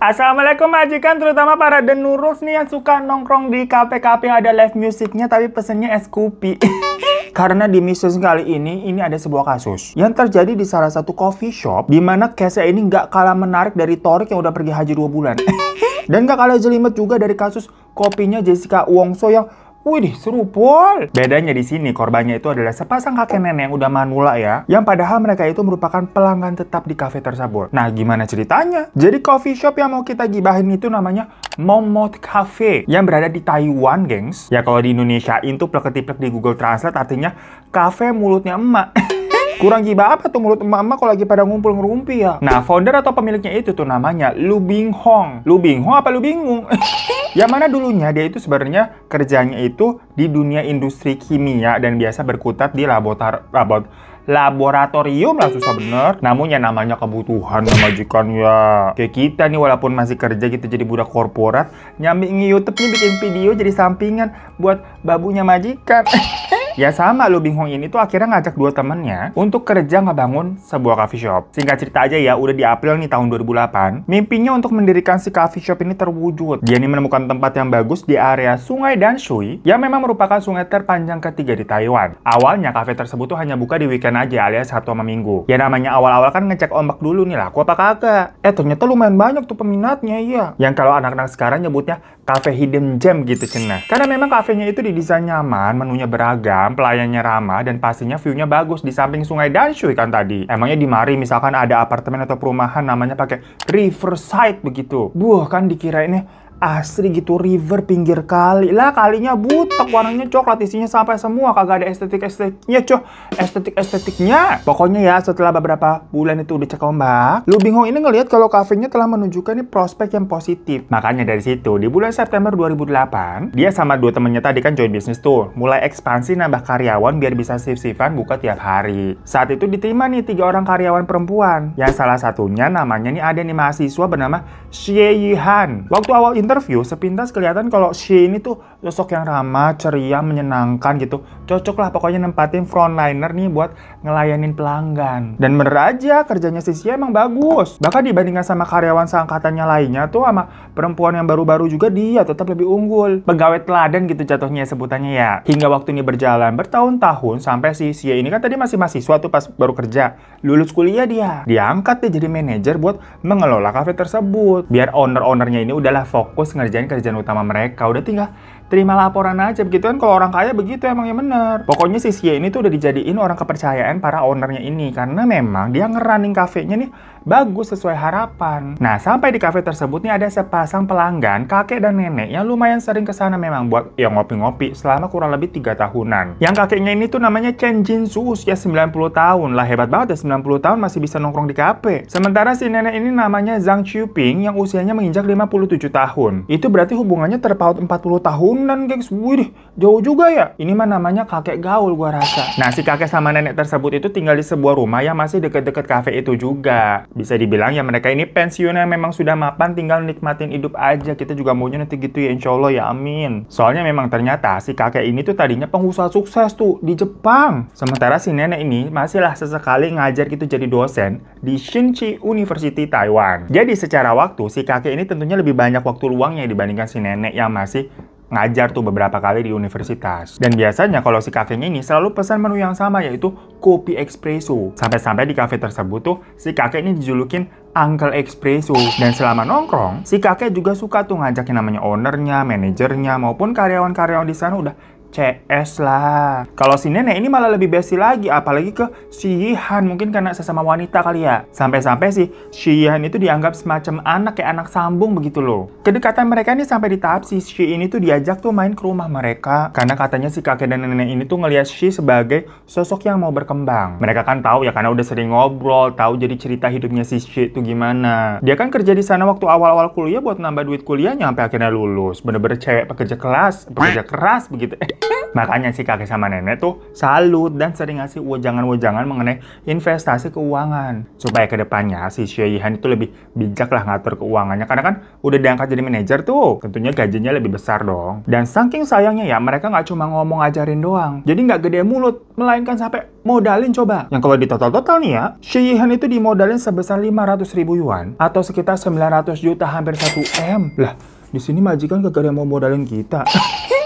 Assalamualaikum majikan terutama para denurus nih yang suka nongkrong di kafe-kafe yang ada live musiknya tapi pesennya es kopi. Karena di Missus kali ini, ini ada sebuah kasus yang terjadi di salah satu coffee shop di mana case ini nggak kalah menarik dari Torik yang udah pergi haji dua bulan. Dan nggak kalah jelimet juga dari kasus kopinya Jessica Wongso yang Wih, seru pol. Bedanya di sini korbannya itu adalah sepasang kakek oh. nenek yang udah manula ya, yang padahal mereka itu merupakan pelanggan tetap di kafe tersebut. Nah, gimana ceritanya? Jadi coffee shop yang mau kita gibahin itu namanya Momot Cafe yang berada di Taiwan, gengs. Ya kalau di Indonesia itu plek di Google Translate artinya kafe mulutnya emak. Kurang gibah apa tuh mulut emak-emak kalau lagi pada ngumpul ngerumpi ya? Nah, founder atau pemiliknya itu tuh namanya Lu Bing Hong. Lu Bing Hong apa Lu Bingung? yang mana dulunya dia itu sebenarnya kerjanya itu di dunia industri kimia dan biasa berkutat di labotar, labot, laboratorium lah susah bener. Namun ya namanya kebutuhan sama majikan ya. Kayak kita nih walaupun masih kerja kita gitu jadi budak korporat, nyambi nih bikin video jadi sampingan buat babunya majikan. Ya sama Lu Hong ini tuh akhirnya ngajak dua temennya untuk kerja ngebangun sebuah coffee shop. Singkat cerita aja ya, udah di April nih tahun 2008, mimpinya untuk mendirikan si coffee shop ini terwujud. Dia ini menemukan tempat yang bagus di area Sungai dan Shui, yang memang merupakan sungai terpanjang ketiga di Taiwan. Awalnya cafe tersebut tuh hanya buka di weekend aja alias Sabtu sama Minggu. Ya namanya awal-awal kan ngecek ombak dulu nih laku apa kagak. Eh ternyata lumayan banyak tuh peminatnya ya. Yang kalau anak-anak sekarang nyebutnya cafe hidden gem gitu cenah. Karena memang kafenya itu didesain nyaman, menunya beragam Asam, pelayannya ramah, dan pastinya view-nya bagus di samping sungai Danshui kan tadi. Emangnya di Mari misalkan ada apartemen atau perumahan namanya pakai Riverside begitu. Buah kan dikira ini asri gitu river pinggir kali lah kalinya butek warnanya coklat isinya sampai semua kagak ada estetik estetiknya cok estetik estetiknya pokoknya ya setelah beberapa bulan itu udah cek ombak lu bingung ini ngelihat kalau kafenya telah menunjukkan nih prospek yang positif makanya dari situ di bulan September 2008 dia sama dua temennya tadi kan join bisnis tuh mulai ekspansi nambah karyawan biar bisa sif-sifan buka tiap hari saat itu diterima nih tiga orang karyawan perempuan yang salah satunya namanya nih ada nih mahasiswa bernama Xie Yihan waktu awal interview sepintas kelihatan kalau Shi ini tuh sosok yang ramah, ceria, menyenangkan gitu. Cocok lah pokoknya nempatin frontliner nih buat ngelayanin pelanggan. Dan bener aja kerjanya Sisi emang bagus. Bahkan dibandingkan sama karyawan seangkatannya lainnya tuh sama perempuan yang baru-baru juga dia tetap lebih unggul. Pegawai teladan gitu jatuhnya sebutannya ya. Hingga waktu ini berjalan bertahun-tahun sampai si Sia ini kan tadi masih mahasiswa tuh pas baru kerja. Lulus kuliah dia. Diangkat dia jadi manajer buat mengelola kafe tersebut. Biar owner-ownernya ini udahlah fokus fokus ngerjain kerjaan utama mereka. Udah tinggal terima laporan aja begitu kan kalau orang kaya begitu emang yang bener pokoknya si Sia ini tuh udah dijadiin orang kepercayaan para ownernya ini karena memang dia ngerunning kafenya nih bagus sesuai harapan. Nah, sampai di kafe tersebut nih ada sepasang pelanggan, kakek dan nenek yang lumayan sering ke sana memang buat ya ngopi-ngopi selama kurang lebih tiga tahunan. Yang kakeknya ini tuh namanya Chen Jin Su usia 90 tahun. Lah hebat banget ya 90 tahun masih bisa nongkrong di kafe. Sementara si nenek ini namanya Zhang Chuping yang usianya menginjak 57 tahun. Itu berarti hubungannya terpaut 40 tahunan, gengs. Wih, jauh juga ya. Ini mah namanya kakek gaul gua rasa. Nah, si kakek sama nenek tersebut itu tinggal di sebuah rumah yang masih deket-deket kafe itu juga bisa dibilang ya mereka ini pensiunnya memang sudah mapan tinggal nikmatin hidup aja kita juga maunya nanti gitu ya insya Allah ya amin soalnya memang ternyata si kakek ini tuh tadinya pengusaha sukses tuh di Jepang sementara si nenek ini masihlah sesekali ngajar gitu jadi dosen di Shinchi University Taiwan jadi secara waktu si kakek ini tentunya lebih banyak waktu luangnya dibandingkan si nenek yang masih ngajar tuh beberapa kali di universitas. Dan biasanya kalau si kakeknya ini selalu pesan menu yang sama yaitu kopi espresso. Sampai-sampai di kafe tersebut tuh si kakek ini dijulukin Uncle Espresso. Dan selama nongkrong, si kakek juga suka tuh ngajakin namanya ownernya, manajernya, maupun karyawan-karyawan di sana udah CS lah. Kalau si nenek ini malah lebih besti lagi, apalagi ke Shihan mungkin karena sesama wanita kali ya. Sampai-sampai sih Shihan itu dianggap semacam anak kayak anak sambung begitu loh. Kedekatan mereka ini sampai di tahap si Shi ini tuh diajak tuh main ke rumah mereka karena katanya si kakek dan nenek ini tuh ngelihat Shi sebagai sosok yang mau berkembang. Mereka kan tahu ya karena udah sering ngobrol, tahu jadi cerita hidupnya si Shi itu gimana. Dia kan kerja di sana waktu awal-awal kuliah buat nambah duit kuliahnya sampai akhirnya lulus. Bener-bener cewek pekerja kelas, pekerja keras begitu. Eh, Makanya si kakek sama nenek tuh salut dan sering ngasih wejangan-wejangan mengenai investasi keuangan. Supaya kedepannya si Yihan itu lebih bijak lah ngatur keuangannya. Karena kan udah diangkat jadi manajer tuh, tentunya gajinya lebih besar dong. Dan saking sayangnya ya, mereka nggak cuma ngomong ajarin doang. Jadi nggak gede mulut, melainkan sampai modalin coba. Yang kalau ditotal-total nih ya, Yihan itu dimodalin sebesar 500 ribu yuan atau sekitar 900 juta hampir 1 M. Lah, di sini majikan kagak yang mau modalin kita.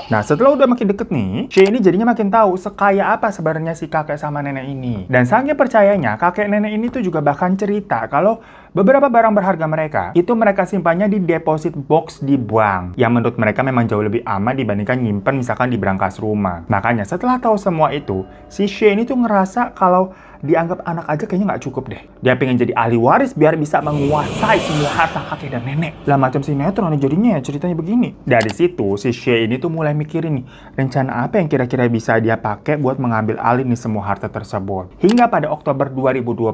Nah, setelah udah makin deket nih, Shay ini jadinya makin tahu sekaya apa sebenarnya si kakek sama nenek ini. Dan saking percayanya, kakek nenek ini tuh juga bahkan cerita kalau beberapa barang berharga mereka, itu mereka simpannya di deposit box di bank. Yang menurut mereka memang jauh lebih aman dibandingkan nyimpen misalkan di berangkas rumah. Makanya setelah tahu semua itu, si Shay ini tuh ngerasa kalau dianggap anak aja kayaknya nggak cukup deh. Dia pengen jadi ahli waris biar bisa menguasai semua harta kakek dan nenek. Lah macam sinetron jadinya ya ceritanya begini. Dari situ si Shay ini tuh mulai mikirin nih, rencana apa yang kira-kira bisa dia pakai buat mengambil alih nih semua harta tersebut. Hingga pada Oktober 2012,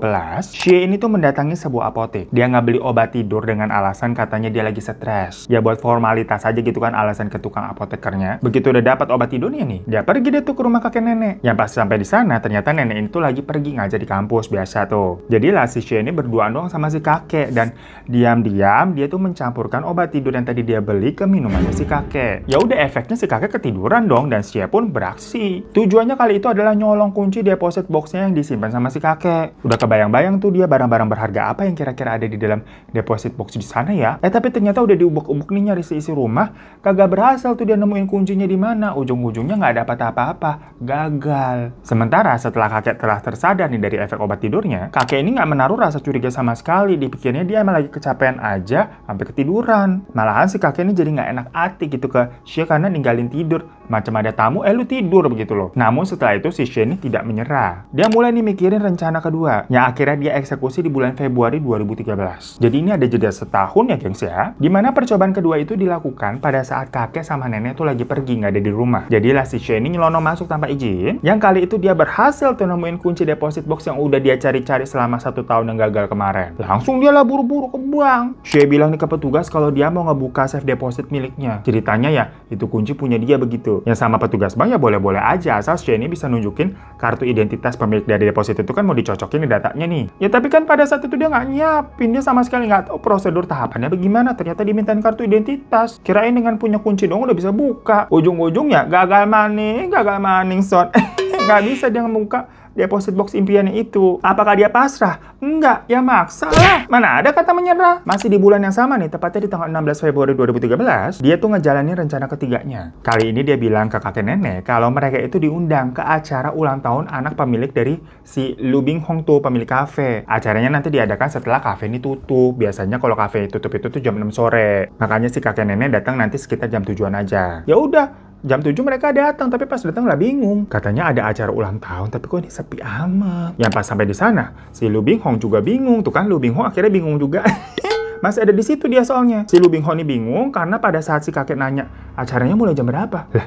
Shay ini tuh mendatangi sebuah apotek. Dia nggak beli obat tidur dengan alasan katanya dia lagi stres. Ya buat formalitas aja gitu kan alasan ke tukang apotekernya. Begitu udah dapat obat tidurnya nih, dia pergi deh tuh ke rumah kakek nenek. Yang pas sampai di sana ternyata nenek itu lagi pergi ngajar di kampus biasa tuh. Jadi lah si Shay ini berduaan doang sama si kakek dan diam-diam dia tuh mencampurkan obat tidur yang tadi dia beli ke minumannya si kakek. Ya udah efeknya si kakek ketiduran dong dan Shay pun beraksi. Tujuannya kali itu adalah nyolong kunci deposit boxnya yang disimpan sama si kakek. Udah kebayang-bayang tuh dia barang-barang berharga apa yang kira-kira ada di dalam deposit box di sana ya. Eh tapi ternyata udah diubuk-ubuk nih nyari seisi rumah, kagak berhasil tuh dia nemuin kuncinya di mana. Ujung-ujungnya nggak dapat apa-apa, gagal. Sementara setelah kakek telah tersadar nih dari efek obat tidurnya, kakek ini nggak menaruh rasa curiga sama sekali. Dipikirnya dia malah lagi kecapean aja, sampai ketiduran. Malahan si kakek ini jadi nggak enak hati gitu ke Shia karena ninggalin tidur. Macam ada tamu, eh lu tidur begitu loh. Namun setelah itu si Shia ini tidak menyerah. Dia mulai nih mikirin rencana kedua, yang akhirnya dia eksekusi di bulan Februari 2013. Jadi ini ada jeda setahun ya gengs ya, dimana percobaan kedua itu dilakukan pada saat kakek sama nenek tuh lagi pergi nggak ada di rumah. Jadilah si Shia ini nyelono masuk tanpa izin, yang kali itu dia berhasil tuh nemuin kunci deposit deposit box yang udah dia cari-cari selama satu tahun yang gagal kemarin. Langsung dia lah buru-buru ke bank. Shay bilang nih ke petugas kalau dia mau ngebuka safe deposit miliknya. Ceritanya ya, itu kunci punya dia begitu. Yang sama petugas bank ya boleh-boleh aja, asal Shay ini bisa nunjukin kartu identitas pemilik dari deposit itu kan mau dicocokin di datanya nih. Ya tapi kan pada saat itu dia nggak nyiapin, dia sama sekali nggak tahu prosedur tahapannya bagaimana. Ternyata dimintain kartu identitas. Kirain dengan punya kunci dong udah bisa buka. Ujung-ujungnya gagal maning, gagal maning son. nggak bisa dia ngebuka deposit box impiannya itu. Apakah dia pasrah? Enggak, ya maksa lah. Mana ada kata menyerah? Masih di bulan yang sama nih, tepatnya di tanggal 16 Februari 2013, dia tuh ngejalanin rencana ketiganya. Kali ini dia bilang ke kakek nenek kalau mereka itu diundang ke acara ulang tahun anak pemilik dari si Lubing Hong Tu, pemilik kafe. Acaranya nanti diadakan setelah kafe ini tutup. Biasanya kalau kafe tutup itu tuh jam 6 sore. Makanya si kakek nenek datang nanti sekitar jam tujuan aja. Ya udah, jam 7 mereka datang, tapi pas datang lah bingung. Katanya ada acara ulang tahun, tapi kok ini sepi amat. Yang pas sampai di sana, si Lu Hong juga bingung. Tuh kan Lu Hong akhirnya bingung juga. Masih ada di situ dia soalnya. Si Lu Hong ini bingung karena pada saat si kakek nanya, acaranya mulai jam berapa? Lah,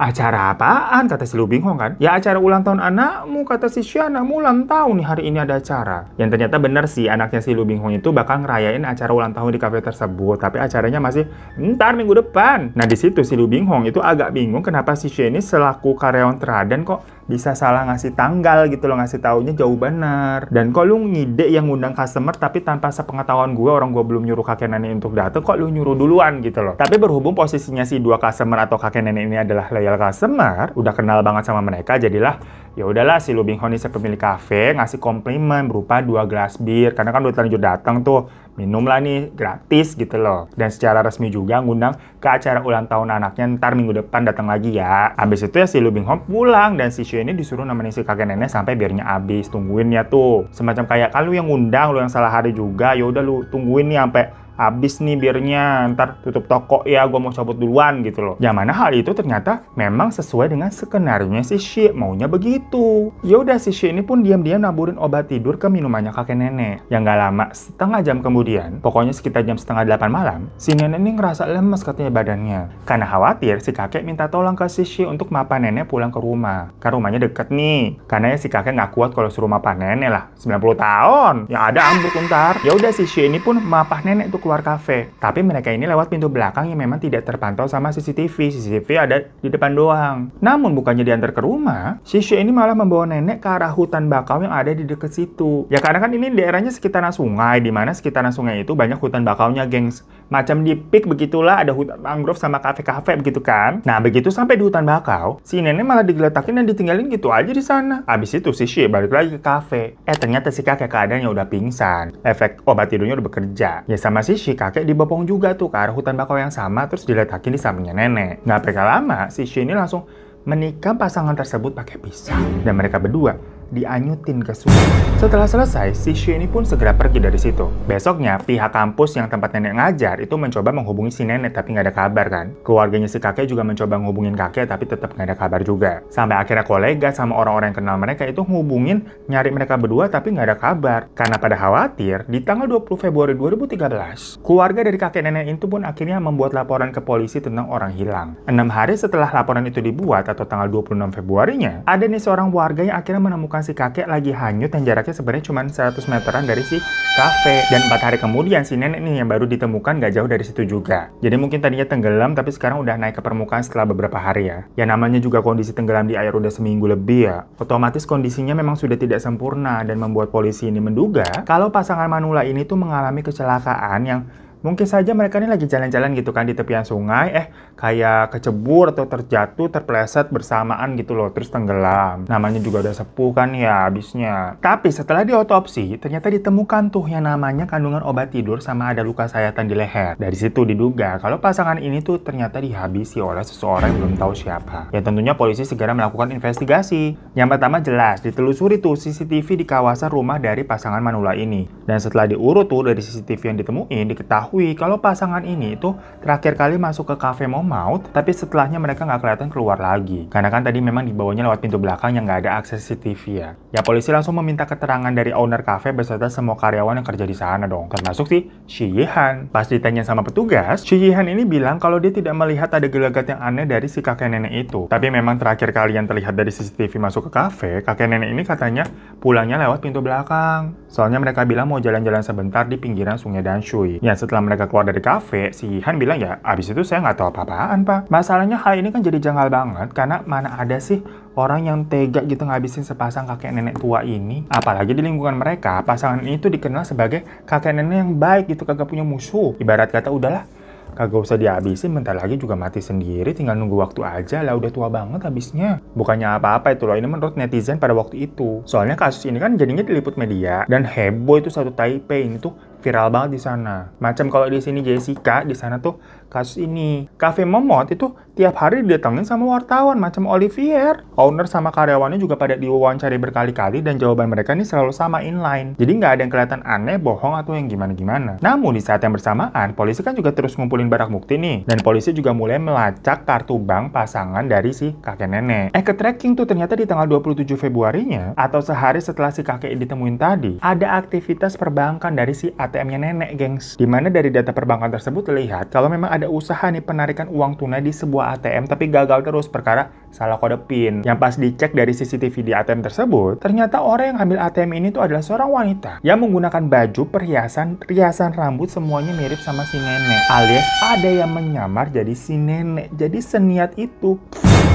Acara apaan? Kata si Lu Hong kan. Ya acara ulang tahun anakmu, kata si Shiana. Ulang tahun nih hari ini ada acara. Yang ternyata benar sih, anaknya si Lu Hong itu bakal ngerayain acara ulang tahun di kafe tersebut. Tapi acaranya masih ntar minggu depan. Nah di situ si Lu Hong itu agak bingung kenapa si Shiana selaku karyawan teradan kok bisa salah ngasih tanggal gitu loh ngasih taunya jauh benar dan kok lu ngide yang ngundang customer tapi tanpa sepengetahuan gue orang gue belum nyuruh kakek nenek untuk datang kok lu nyuruh duluan gitu loh tapi berhubung posisinya si dua customer atau kakek nenek ini adalah loyal customer udah kenal banget sama mereka jadilah ya udahlah si Lubing Honi si pemilik kafe ngasih komplimen berupa dua gelas bir karena kan udah terlanjur datang tuh minumlah nih gratis gitu loh. Dan secara resmi juga ngundang ke acara ulang tahun anaknya ntar minggu depan datang lagi ya. Abis itu ya si Lubing Hong pulang dan si Shu ini disuruh nemenin si kakek nenek sampai biarnya abis tungguin ya tuh. Semacam kayak kalau yang ngundang lu yang salah hari juga ya udah lu tungguin nih sampai habis nih birnya, ntar tutup toko ya, gue mau cabut duluan gitu loh. Yang mana hal itu ternyata memang sesuai dengan skenario si Shi, maunya begitu. Ya udah si Shi ini pun diam-diam naburin obat tidur ke minumannya kakek nenek. Yang gak lama, setengah jam kemudian, pokoknya sekitar jam setengah delapan malam, si nenek ini ngerasa lemes katanya badannya. Karena khawatir, si kakek minta tolong ke si Shi untuk mapa nenek pulang ke rumah. Karena rumahnya deket nih. Karena ya si kakek gak kuat kalau suruh mapa nenek lah. 90 tahun. Ya ada ambruk ntar. Ya udah si Shi ini pun mapah nenek tuh keluar kafe. Tapi mereka ini lewat pintu belakang yang memang tidak terpantau sama CCTV. CCTV ada di depan doang. Namun bukannya diantar ke rumah, si ini malah membawa nenek ke arah hutan bakau yang ada di dekat situ. Ya karena kan ini daerahnya sekitaran sungai, di mana sekitaran sungai itu banyak hutan bakaunya, gengs. Macam di pik begitulah ada hutan mangrove sama kafe-kafe begitu kan. Nah begitu sampai di hutan bakau, si nenek malah digeletakin dan ditinggalin gitu aja di sana. Abis itu si balik lagi ke kafe. Eh ternyata si kakek keadaannya udah pingsan. Efek obat tidurnya udah bekerja. Ya sama si si kakek dibopong juga tuh ke arah hutan bakau yang sama terus diletakin di sampingnya nenek. Nggak pakai lama, si Shi ini langsung menikah pasangan tersebut pakai pisau. Dan mereka berdua dianyutin ke sungai. Setelah selesai, si siswi ini pun segera pergi dari situ. Besoknya, pihak kampus yang tempat nenek ngajar itu mencoba menghubungi si nenek tapi nggak ada kabar kan. Keluarganya si kakek juga mencoba menghubungin kakek tapi tetap nggak ada kabar juga. Sampai akhirnya kolega sama orang-orang yang kenal mereka itu menghubungin nyari mereka berdua tapi nggak ada kabar. Karena pada khawatir, di tanggal 20 Februari 2013, keluarga dari kakek nenek itu pun akhirnya membuat laporan ke polisi tentang orang hilang. Enam hari setelah laporan itu dibuat atau tanggal 26 Februarinya, ada nih seorang warga yang akhirnya menemukan rumah si kakek lagi hanyut yang jaraknya sebenarnya cuma 100 meteran dari si kafe. Dan empat hari kemudian si nenek nih yang baru ditemukan gak jauh dari situ juga. Jadi mungkin tadinya tenggelam tapi sekarang udah naik ke permukaan setelah beberapa hari ya. Ya namanya juga kondisi tenggelam di air udah seminggu lebih ya. Otomatis kondisinya memang sudah tidak sempurna dan membuat polisi ini menduga kalau pasangan Manula ini tuh mengalami kecelakaan yang Mungkin saja mereka ini lagi jalan-jalan gitu kan di tepian sungai, eh kayak kecebur atau terjatuh, terpleset bersamaan gitu loh, terus tenggelam. Namanya juga udah sepuh kan ya abisnya. Tapi setelah diotopsi, ternyata ditemukan tuh yang namanya kandungan obat tidur sama ada luka sayatan di leher. Dari situ diduga kalau pasangan ini tuh ternyata dihabisi oleh seseorang yang belum tahu siapa. Ya tentunya polisi segera melakukan investigasi. Yang pertama jelas, ditelusuri tuh CCTV di kawasan rumah dari pasangan Manula ini. Dan setelah diurut tuh dari CCTV yang ditemuin, diketahui mengetahui kalau pasangan ini tuh terakhir kali masuk ke cafe maut, tapi setelahnya mereka nggak kelihatan keluar lagi. Karena kan tadi memang dibawanya lewat pintu belakang yang nggak ada akses CCTV ya. Ya polisi langsung meminta keterangan dari owner cafe beserta semua karyawan yang kerja di sana dong, termasuk si Shi Yihan. Pas ditanya sama petugas, Shi Yihan ini bilang kalau dia tidak melihat ada gelagat yang aneh dari si kakek nenek itu. Tapi memang terakhir kali yang terlihat dari CCTV masuk ke cafe, kakek nenek ini katanya pulangnya lewat pintu belakang. Soalnya mereka bilang mau jalan-jalan sebentar di pinggiran sungai Danshui. Ya setelah setelah mereka keluar dari kafe, si Han bilang ya, abis itu saya nggak tahu apa-apaan, Pak. Masalahnya hal ini kan jadi janggal banget, karena mana ada sih orang yang tega gitu ngabisin sepasang kakek nenek tua ini. Apalagi di lingkungan mereka, pasangan itu dikenal sebagai kakek nenek yang baik gitu, kagak punya musuh. Ibarat kata udahlah, kagak usah dihabisin, bentar lagi juga mati sendiri, tinggal nunggu waktu aja lah, udah tua banget habisnya. Bukannya apa-apa itu loh, ini menurut netizen pada waktu itu. Soalnya kasus ini kan jadinya diliput media, dan heboh itu satu Taipei ini tuh viral banget di sana. Macam kalau di sini Jessica, di sana tuh kasus ini. Cafe Momot itu tiap hari didatengin sama wartawan macam Olivier. Owner sama karyawannya juga pada diwawancari berkali-kali dan jawaban mereka ini selalu sama inline. Jadi nggak ada yang kelihatan aneh, bohong, atau yang gimana-gimana. Namun di saat yang bersamaan, polisi kan juga terus ngumpulin barang bukti nih. Dan polisi juga mulai melacak kartu bank pasangan dari si kakek nenek. Eh ke tracking tuh ternyata di tanggal 27 Februarinya atau sehari setelah si kakek ditemuin tadi, ada aktivitas perbankan dari si at ATM-nya nenek, gengs. Dimana dari data perbankan tersebut terlihat kalau memang ada usaha nih penarikan uang tunai di sebuah ATM tapi gagal terus perkara salah kode PIN. Yang pas dicek dari CCTV di ATM tersebut, ternyata orang yang ambil ATM ini tuh adalah seorang wanita yang menggunakan baju, perhiasan, riasan rambut semuanya mirip sama si nenek. Alias ada yang menyamar jadi si nenek. Jadi seniat itu.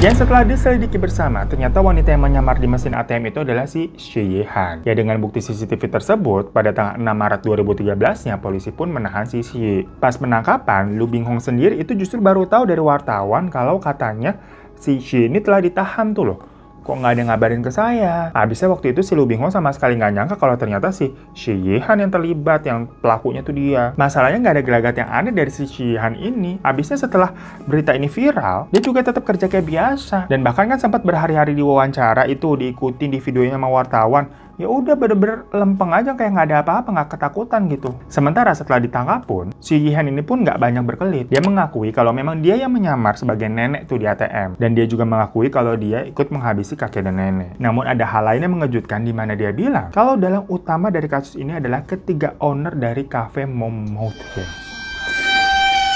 Dan setelah diselidiki bersama, ternyata wanita yang menyamar di mesin ATM itu adalah si Shi Yehan. Ya dengan bukti CCTV tersebut, pada tanggal 6 Maret 2013-nya polisi pun menahan si Shi. Pas penangkapan, Lu Binghong sendiri itu justru baru tahu dari wartawan kalau katanya si Shi ini telah ditahan tuh loh. Kok nggak ada yang ngabarin ke saya? Habisnya waktu itu si Lu sama sekali nggak nyangka kalau ternyata si Yihan yang terlibat, yang pelakunya tuh dia. Masalahnya nggak ada gelagat yang aneh dari si Yihan ini. Habisnya setelah berita ini viral, dia juga tetap kerja kayak biasa. Dan bahkan kan sempat berhari-hari diwawancara itu diikutin di videonya sama wartawan ya udah bener-bener lempeng aja kayak nggak ada apa-apa nggak ketakutan gitu sementara setelah ditangkap pun si Yihan ini pun nggak banyak berkelit dia mengakui kalau memang dia yang menyamar sebagai nenek tuh di ATM dan dia juga mengakui kalau dia ikut menghabisi kakek dan nenek namun ada hal lain yang mengejutkan di mana dia bilang kalau dalam utama dari kasus ini adalah ketiga owner dari kafe Mom Mouth Games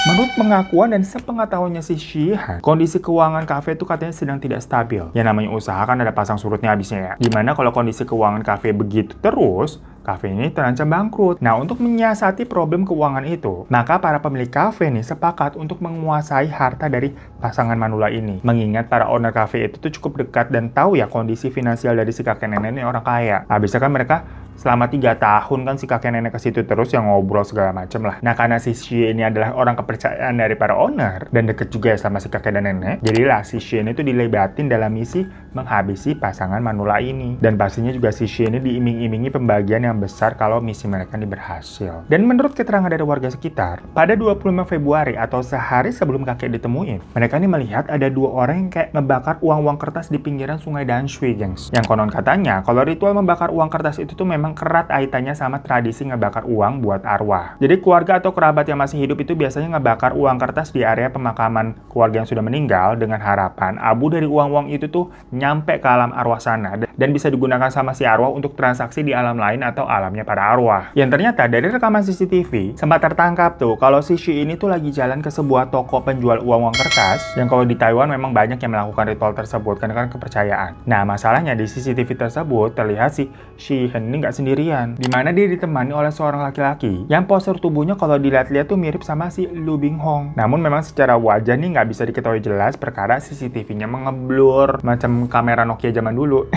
Menurut pengakuan dan sepengetahuannya si Shihan, kondisi keuangan kafe itu katanya sedang tidak stabil. Ya namanya usaha kan ada pasang surutnya habisnya ya. Gimana kalau kondisi keuangan kafe begitu terus, kafe ini terancam bangkrut. Nah, untuk menyiasati problem keuangan itu, maka para pemilik kafe ini sepakat untuk menguasai harta dari pasangan Manula ini. Mengingat para owner kafe itu tuh cukup dekat dan tahu ya kondisi finansial dari si kakek nenek ini orang kaya. Habisnya nah, kan mereka selama tiga tahun kan si kakek nenek ke situ terus yang ngobrol segala macam lah. Nah karena si Xie ini adalah orang kepercayaan dari para owner dan deket juga ya sama si kakek dan nenek, jadilah si Xie ini tuh dilebatin dalam misi menghabisi pasangan Manula ini. Dan pastinya juga si Xie ini diiming-imingi pembagian yang besar kalau misi mereka ini berhasil. Dan menurut keterangan dari warga sekitar, pada 25 Februari atau sehari sebelum kakek ditemuin, mereka ini melihat ada dua orang yang kayak ngebakar uang-uang kertas di pinggiran sungai Danshui, gengs. Yang konon katanya, kalau ritual membakar uang kertas itu tuh memang memang kerat aitanya sama tradisi ngebakar uang buat arwah. Jadi keluarga atau kerabat yang masih hidup itu biasanya ngebakar uang kertas di area pemakaman keluarga yang sudah meninggal dengan harapan abu dari uang-uang itu tuh nyampe ke alam arwah sana dan bisa digunakan sama si arwah untuk transaksi di alam lain atau alamnya para arwah. Yang ternyata dari rekaman CCTV sempat tertangkap tuh kalau si Shi ini tuh lagi jalan ke sebuah toko penjual uang-uang kertas yang kalau di Taiwan memang banyak yang melakukan ritual tersebut karena kan kepercayaan. Nah masalahnya di CCTV tersebut terlihat si Shi ini nggak tidak sendirian, di mana dia ditemani oleh seorang laki-laki yang postur tubuhnya kalau dilihat-lihat tuh mirip sama si Lu Bing Hong. Namun memang secara wajah nih nggak bisa diketahui jelas perkara CCTV-nya mengeblur macam kamera Nokia zaman dulu.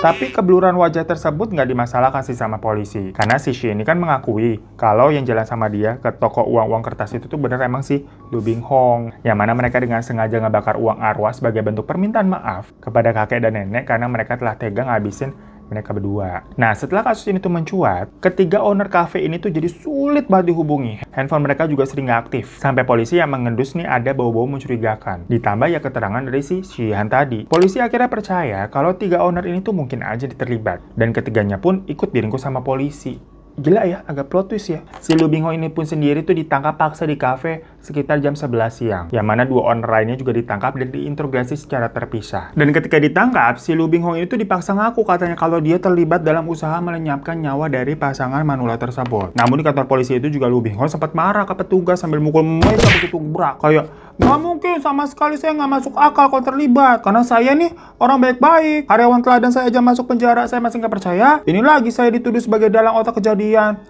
Tapi kebluran wajah tersebut nggak dimasalahkan sih sama polisi. Karena si Shi ini kan mengakui kalau yang jalan sama dia ke toko uang-uang kertas itu tuh bener emang si Lu Bing Hong. Yang mana mereka dengan sengaja ngebakar uang arwah sebagai bentuk permintaan maaf kepada kakek dan nenek karena mereka telah tegang ngabisin mereka berdua. Nah, setelah kasus ini tuh mencuat, ketiga owner cafe ini tuh jadi sulit banget dihubungi. Handphone mereka juga sering nggak aktif. Sampai polisi yang mengendus nih ada bau-bau mencurigakan. Ditambah ya keterangan dari si Shihan tadi. Polisi akhirnya percaya kalau tiga owner ini tuh mungkin aja diterlibat. Dan ketiganya pun ikut diringkus sama polisi gila ya, agak plot twist ya. Si Lubingo ini pun sendiri tuh ditangkap paksa di kafe sekitar jam 11 siang, yang mana dua orang lainnya juga ditangkap dan diinterogasi secara terpisah. Dan ketika ditangkap, si Lu Hong itu dipaksa ngaku katanya kalau dia terlibat dalam usaha melenyapkan nyawa dari pasangan Manula tersebut. Namun di kantor polisi itu juga Lu Hong sempat marah ke petugas sambil mukul meja begitu berat. Kayak, nggak mungkin sama sekali saya nggak masuk akal kalau terlibat. Karena saya nih orang baik-baik, karyawan teladan saya aja masuk penjara, saya masih nggak percaya. Ini lagi saya dituduh sebagai dalang otak kejadian.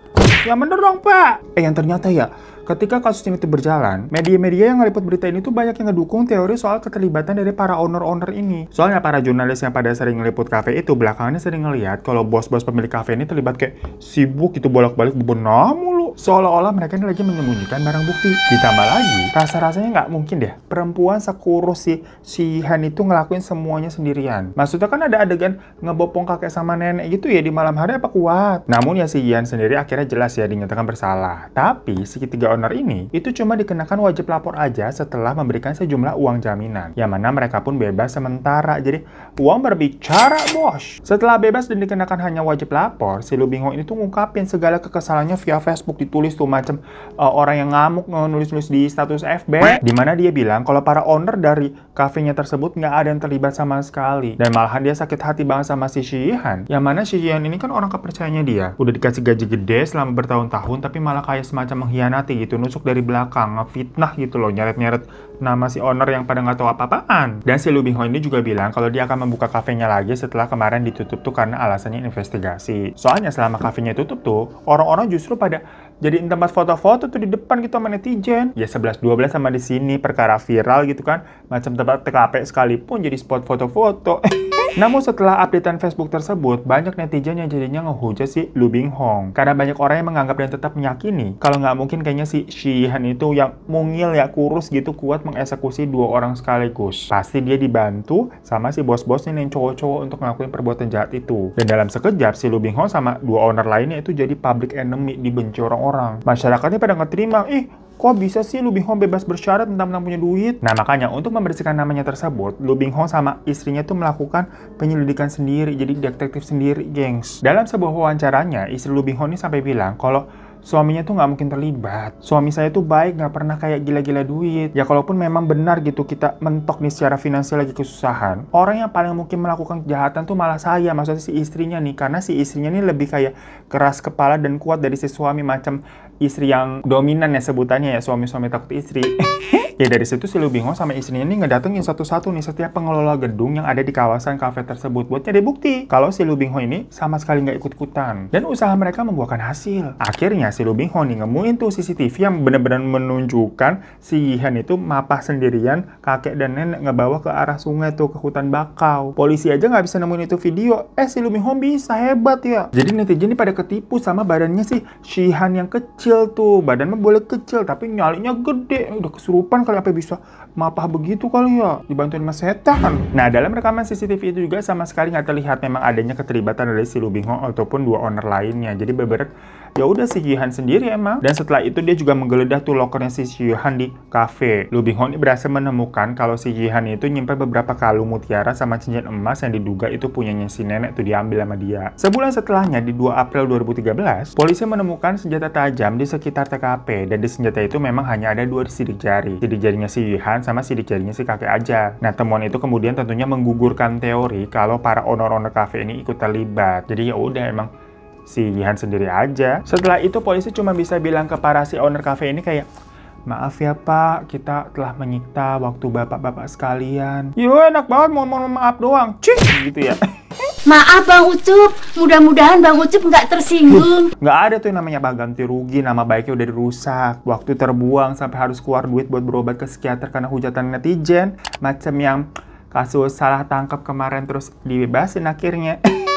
Yang bener pak. Eh yang ternyata ya, Ketika kasus ini itu berjalan, media-media yang ngeliput berita ini tuh banyak yang ngedukung teori soal keterlibatan dari para owner-owner ini. Soalnya para jurnalis yang pada sering ngeliput kafe itu belakangannya sering ngelihat kalau bos-bos pemilik kafe ini terlibat kayak sibuk gitu bolak-balik bebenah mulu seolah-olah mereka ini lagi menyembunyikan barang bukti. Ditambah lagi, rasa-rasanya nggak mungkin deh perempuan sekurus si, si Han itu ngelakuin semuanya sendirian. Maksudnya kan ada adegan ngebopong kakek sama nenek gitu ya di malam hari apa kuat. Namun ya si Yan sendiri akhirnya jelas ya dinyatakan bersalah. Tapi segitiga owner ini itu cuma dikenakan wajib lapor aja setelah memberikan sejumlah uang jaminan. Yang mana mereka pun bebas sementara. Jadi uang berbicara bos. Setelah bebas dan dikenakan hanya wajib lapor, si Lu Lubingo ini tuh ngungkapin segala kekesalannya via Facebook ditulis tuh macam uh, eh, orang yang ngamuk nulis-nulis di status FB di mana dia bilang kalau para owner dari kafenya tersebut nggak ada yang terlibat sama sekali dan malahan dia sakit hati banget sama si Shihan yang mana si Shihan ini kan orang kepercayaannya dia udah dikasih gaji gede selama bertahun-tahun tapi malah kayak semacam mengkhianati gitu nusuk dari belakang fitnah gitu loh nyeret-nyeret nama si owner yang pada nggak tahu apa-apaan dan si Lubiho ini juga bilang kalau dia akan membuka kafenya lagi setelah kemarin ditutup tuh karena alasannya investigasi soalnya selama kafenya tutup tuh orang-orang justru pada jadi tempat foto-foto tuh di depan gitu sama netizen. Ya 11-12 sama di sini perkara viral gitu kan. Macam tempat TKP sekalipun jadi spot foto-foto. Eh, namun setelah updatean Facebook tersebut, banyak netizen yang jadinya ngehujat si Lu Hong Karena banyak orang yang menganggap dan tetap meyakini, kalau nggak mungkin kayaknya si Shi Han itu yang mungil ya kurus gitu kuat mengeksekusi dua orang sekaligus. Pasti dia dibantu sama si bos-bosnya yang cowok-cowok untuk ngelakuin perbuatan jahat itu. Dan dalam sekejap, si Lu Hong sama dua owner lainnya itu jadi public enemy, dibenci orang orang. Masyarakatnya pada nggak terima, ih kok bisa sih Lu Hong bebas bersyarat tentang menang punya duit? Nah makanya untuk membersihkan namanya tersebut, Lu Hong sama istrinya tuh melakukan penyelidikan sendiri, jadi detektif sendiri, gengs. Dalam sebuah wawancaranya, istri Lu Hong ini sampai bilang kalau suaminya tuh nggak mungkin terlibat. Suami saya tuh baik, nggak pernah kayak gila-gila duit. Ya kalaupun memang benar gitu kita mentok nih secara finansial lagi kesusahan, orang yang paling mungkin melakukan kejahatan tuh malah saya, maksudnya si istrinya nih. Karena si istrinya nih lebih kayak keras kepala dan kuat dari si suami macam istri yang dominan ya sebutannya ya suami-suami takut istri. Ya dari situ si Liu sama istrinya ini ngedatengin satu-satu nih setiap pengelola gedung yang ada di kawasan kafe tersebut buat nyari bukti kalau si lubingho ini sama sekali nggak ikut-ikutan. Dan usaha mereka membuahkan hasil. Akhirnya si lubingho nih nemuin tuh CCTV yang benar-benar menunjukkan si Yihan itu mapah sendirian kakek dan nenek ngebawa ke arah sungai tuh ke hutan bakau. Polisi aja nggak bisa nemuin itu video. Eh si lubingho bisa hebat ya. Jadi netizen ini pada ketipu sama badannya si Shihan yang kecil tuh. Badannya boleh kecil tapi nyalinya gede. Udah kesurupan kali apa bisa mapah begitu kali ya, dibantuin mas setan. Nah, dalam rekaman CCTV itu juga sama sekali nggak terlihat memang adanya keterlibatan dari si Lubinghong ataupun dua owner lainnya. Jadi beberapa ya udah si Jihan sendiri emang. Dan setelah itu dia juga menggeledah tuh lokernya si Jihan di kafe. Lu Binghong ini berhasil menemukan kalau si Jihan itu nyimpan beberapa kalung mutiara sama cincin emas yang diduga itu punyanya si nenek tuh diambil sama dia. Sebulan setelahnya di 2 April 2013, polisi menemukan senjata tajam di sekitar TKP dan di senjata itu memang hanya ada dua sidik jari. Sidik jarinya si Jihan sama sidik jarinya si kakek aja. Nah, temuan itu kemudian tentunya menggugurkan teori kalau para owner owner kafe ini ikut terlibat. Jadi ya udah emang si Gihan sendiri aja. Setelah itu polisi cuma bisa bilang ke para si owner cafe ini kayak, Maaf ya pak, kita telah menyita waktu bapak-bapak sekalian. Yo enak banget mau mohon maaf doang. Cih gitu ya. Maaf Bang Ucup, mudah-mudahan Bang Ucup nggak tersinggung. Nggak ada tuh yang namanya bang ganti rugi, nama baiknya udah dirusak. Waktu terbuang sampai harus keluar duit buat berobat ke psikiater karena hujatan netizen. Macam yang kasus salah tangkap kemarin terus dibebasin akhirnya.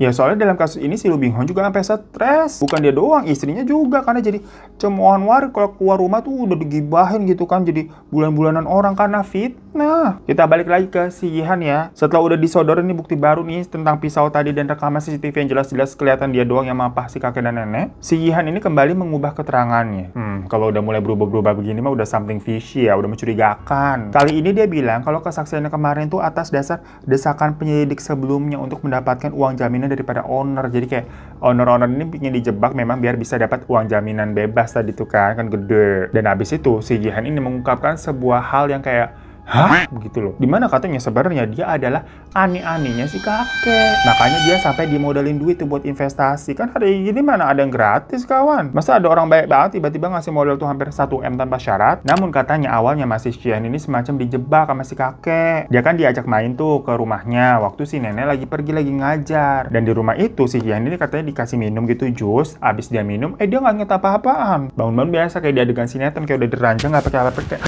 Ya soalnya dalam kasus ini si Lu Hong juga sampai stres. Bukan dia doang, istrinya juga karena jadi cemoohan war kalau keluar rumah tuh udah digibahin gitu kan jadi bulan-bulanan orang karena fitnah. Kita balik lagi ke si Yihan ya. Setelah udah disodorin nih bukti baru nih tentang pisau tadi dan rekaman CCTV yang jelas-jelas kelihatan dia doang yang mampah si kakek dan nenek, si Yihan ini kembali mengubah keterangannya. Hmm, kalau udah mulai berubah-berubah begini mah udah something fishy ya, udah mencurigakan. Kali ini dia bilang kalau kesaksiannya kemarin tuh atas dasar desakan penyelidik sebelumnya untuk mendapatkan uang jaminan daripada owner. Jadi kayak owner-owner ini ingin dijebak memang biar bisa dapat uang jaminan bebas tadi tuh kan, kan gede. Dan habis itu si Jihan ini mengungkapkan sebuah hal yang kayak Hah? begitu loh. Dimana katanya sebenarnya dia adalah aneh-anehnya si kakek. Makanya dia sampai dimodalin duit tuh buat investasi. Kan hari ini mana ada yang gratis kawan. Masa ada orang baik banget tiba-tiba ngasih modal tuh hampir 1M tanpa syarat. Namun katanya awalnya masih Cian ini semacam dijebak sama si kakek. Dia kan diajak main tuh ke rumahnya. Waktu si nenek lagi pergi lagi ngajar. Dan di rumah itu si Cian ini katanya dikasih minum gitu jus. Abis dia minum, eh dia nggak ngerti apa-apaan. Bangun-bangun biasa kayak dia adegan sinetron kayak udah dirancang nggak pakai alat percaya.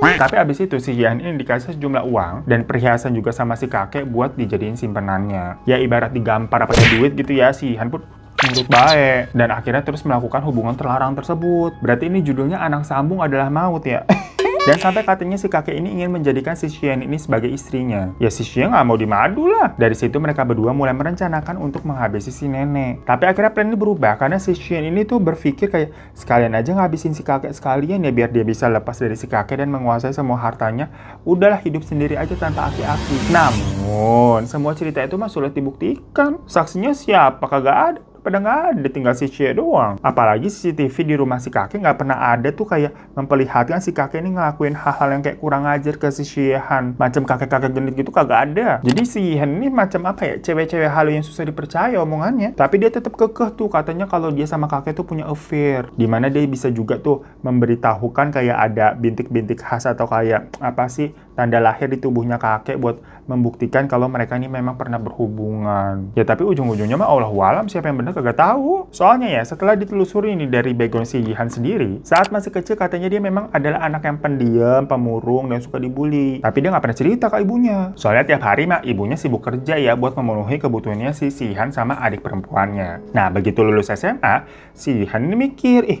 Tapi abis itu si Jihan ini dikasih sejumlah uang dan perhiasan juga sama si kakek buat dijadiin simpenannya. Ya ibarat digampar apa duit gitu ya si Jihan pun menurut baik dan akhirnya terus melakukan hubungan terlarang tersebut. Berarti ini judulnya anak sambung adalah maut ya. Dan sampai katanya si kakek ini ingin menjadikan si Xian ini sebagai istrinya. Ya si Xian nggak mau dimadu lah. Dari situ mereka berdua mulai merencanakan untuk menghabisi si nenek. Tapi akhirnya plan ini berubah karena si Xian ini tuh berpikir kayak sekalian aja ngabisin si kakek sekalian ya biar dia bisa lepas dari si kakek dan menguasai semua hartanya. Udahlah hidup sendiri aja tanpa aki-aki. Namun semua cerita itu mah sulit dibuktikan. Saksinya siapa kagak ada pada nggak ada, tinggal si Cie doang. Apalagi CCTV di rumah si kakek nggak pernah ada tuh kayak memperlihatkan si kakek ini ngelakuin hal-hal yang kayak kurang ajar ke si Shehan. Macam kakek-kakek genit gitu kagak ada. Jadi si Shehan ini macam apa ya, cewek-cewek halu yang susah dipercaya omongannya. Tapi dia tetap kekeh tuh, katanya kalau dia sama kakek tuh punya affair. Dimana dia bisa juga tuh memberitahukan kayak ada bintik-bintik khas atau kayak apa sih tanda lahir di tubuhnya kakek buat membuktikan kalau mereka ini memang pernah berhubungan. Ya tapi ujung-ujungnya mah Allah walam siapa yang benar kagak tahu. Soalnya ya setelah ditelusuri ini dari background si Jihan sendiri, saat masih kecil katanya dia memang adalah anak yang pendiam, pemurung, dan suka dibully. Tapi dia nggak pernah cerita ke ibunya. Soalnya tiap hari mah ibunya sibuk kerja ya buat memenuhi kebutuhannya si Jihan sama adik perempuannya. Nah begitu lulus SMA, si Jihan ini mikir, ih eh,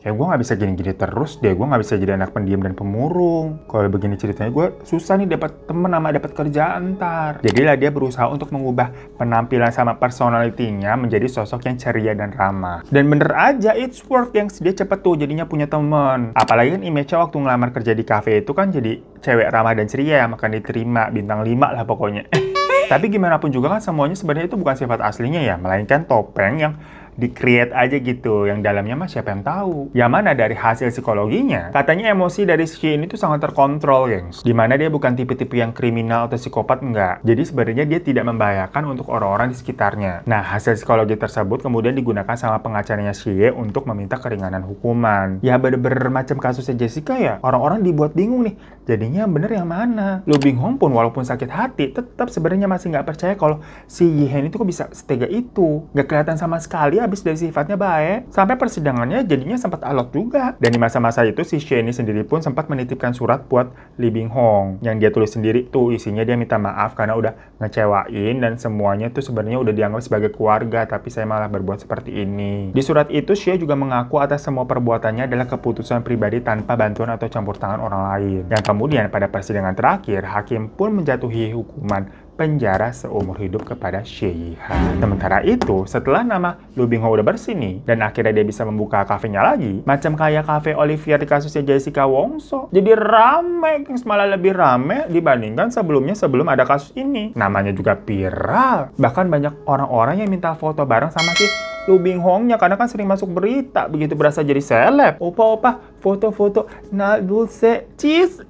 ya gue nggak bisa gini-gini terus deh gue nggak bisa jadi anak pendiam dan pemurung kalau begini ceritanya gue susah nih dapat temen sama dapat kerjaan ntar jadilah dia berusaha untuk mengubah penampilan sama personalitinya menjadi sosok yang ceria dan ramah dan bener aja it's work yang dia cepet tuh jadinya punya temen apalagi kan image waktu ngelamar kerja di cafe itu kan jadi cewek ramah dan ceria ya, makan diterima bintang 5 lah pokoknya tapi gimana pun juga kan semuanya sebenarnya itu bukan sifat aslinya ya melainkan topeng yang di create aja gitu yang dalamnya mah siapa yang tahu ya mana dari hasil psikologinya katanya emosi dari si ini tuh sangat terkontrol gengs dimana dia bukan tipe-tipe yang kriminal atau psikopat enggak jadi sebenarnya dia tidak membahayakan untuk orang-orang di sekitarnya nah hasil psikologi tersebut kemudian digunakan sama pengacaranya Shie untuk meminta keringanan hukuman ya bener-bener macam kasusnya Jessica ya orang-orang dibuat bingung nih jadinya bener yang mana Lu bingung pun walaupun sakit hati tetap sebenarnya masih nggak percaya kalau si Yihen itu kok bisa setega itu nggak kelihatan sama sekali dia habis dari sifatnya baik. Sampai persidangannya jadinya sempat alot juga. Dan di masa-masa itu si Shane sendiri pun sempat menitipkan surat buat Li Bing Hong yang dia tulis sendiri tuh isinya dia minta maaf karena udah ngecewain dan semuanya tuh sebenarnya udah dianggap sebagai keluarga tapi saya malah berbuat seperti ini. Di surat itu Shia juga mengaku atas semua perbuatannya adalah keputusan pribadi tanpa bantuan atau campur tangan orang lain. Yang kemudian pada persidangan terakhir hakim pun menjatuhi hukuman penjara seumur hidup kepada Xie Yihan. Sementara itu, setelah nama Lu Bingho udah bersih nih, dan akhirnya dia bisa membuka kafenya lagi, macam kayak kafe Olivia di kasusnya Jessica Wongso. Jadi rame, malah lebih rame dibandingkan sebelumnya sebelum ada kasus ini. Namanya juga viral. Bahkan banyak orang-orang yang minta foto bareng sama si Lu Binghongnya karena kan sering masuk berita begitu berasa jadi seleb. Opa-opa foto-foto na dulce cheese.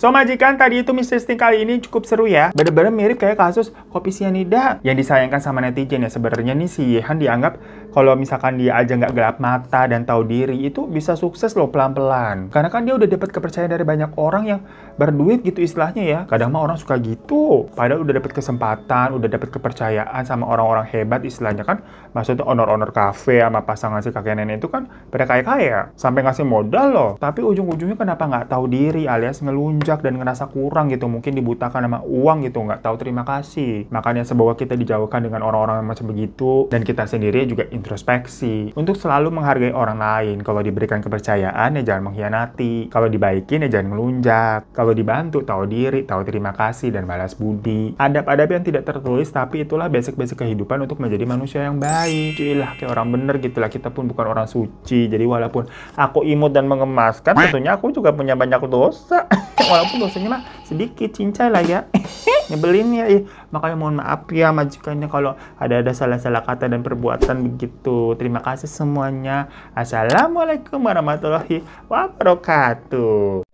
So majikan tadi itu misteri Sting kali ini cukup seru ya. Bener-bener mirip kayak kasus kopi sianida yang disayangkan sama netizen ya. Sebenarnya nih si Yehan dianggap kalau misalkan dia aja nggak gelap mata dan tahu diri itu bisa sukses loh pelan-pelan. Karena kan dia udah dapat kepercayaan dari banyak orang yang berduit gitu istilahnya ya. Kadang mah orang suka gitu. Padahal udah dapat kesempatan, udah dapat kepercayaan sama orang-orang hebat istilahnya kan. Maksudnya honor-honor kafe sama pasangan si kakek nenek itu kan pada kaya-kaya. Sampai ngasih modal loh. Tapi ujung-ujungnya kenapa nggak tahu diri alias ngelunjak dan ngerasa kurang gitu mungkin dibutakan sama uang gitu nggak tahu terima kasih makanya sebawa kita dijauhkan dengan orang-orang yang macam begitu dan kita sendiri juga introspeksi untuk selalu menghargai orang lain kalau diberikan kepercayaan ya jangan mengkhianati kalau dibaikin ya jangan ngelunjak kalau dibantu tahu diri tahu terima kasih dan balas budi ada adab yang tidak tertulis tapi itulah basic-basic kehidupan untuk menjadi manusia yang baik jilah kayak orang bener gitulah kita pun bukan orang suci jadi walaupun aku imut dan mengemaskan tentunya aku juga punya banyak dosa walaupun dosanya mah sedikit cincai lah ya nyebelin ya eh, makanya mohon maaf ya majikannya kalau ada ada salah-salah kata dan perbuatan begitu terima kasih semuanya assalamualaikum warahmatullahi wabarakatuh